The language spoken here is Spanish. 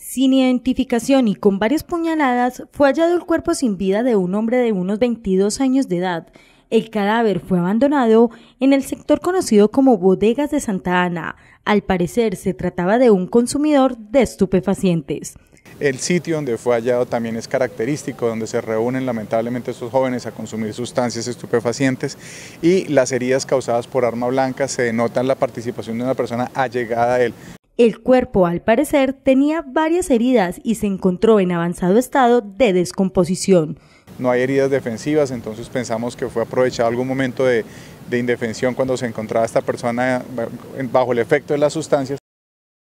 Sin identificación y con varias puñaladas, fue hallado el cuerpo sin vida de un hombre de unos 22 años de edad. El cadáver fue abandonado en el sector conocido como Bodegas de Santa Ana. Al parecer se trataba de un consumidor de estupefacientes. El sitio donde fue hallado también es característico, donde se reúnen lamentablemente estos jóvenes a consumir sustancias estupefacientes y las heridas causadas por arma blanca se denotan la participación de una persona allegada a él. El cuerpo, al parecer, tenía varias heridas y se encontró en avanzado estado de descomposición. No hay heridas defensivas, entonces pensamos que fue aprovechado algún momento de, indefensión cuando se encontraba esta persona eh, bajo el efecto de las sustancias